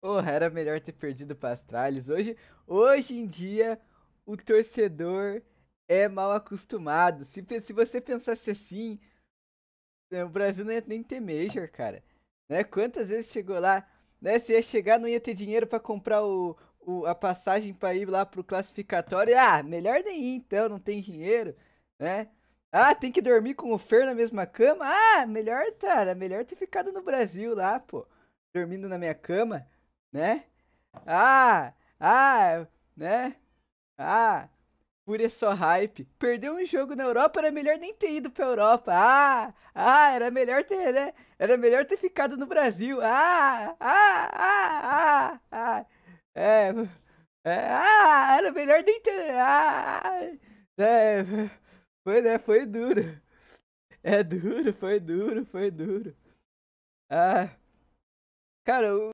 Porra, era melhor ter perdido para Astralis. Hoje, hoje em dia, o torcedor é mal acostumado. Se, se você pensasse assim, é, o Brasil não ia nem ter Major, cara. Né? Quantas vezes chegou lá, né? Se ia chegar, não ia ter dinheiro para comprar o, o, a passagem para ir lá pro classificatório. Ah, melhor nem ir então, não tem dinheiro, né? Ah, tem que dormir com o Fer na mesma cama? Ah, melhor, cara, melhor ter ficado no Brasil lá, pô. Dormindo na minha cama né? Ah, ah, né? Ah, por esse só hype. perder um jogo na Europa, era melhor nem ter ido pra Europa. Ah, ah, era melhor ter, né? Era melhor ter ficado no Brasil. Ah, ah, ah, ah, ah. É, é, ah, era melhor nem ter. Ah, é, foi, né? Foi duro. É duro, foi duro, foi duro. Ah, cara, o.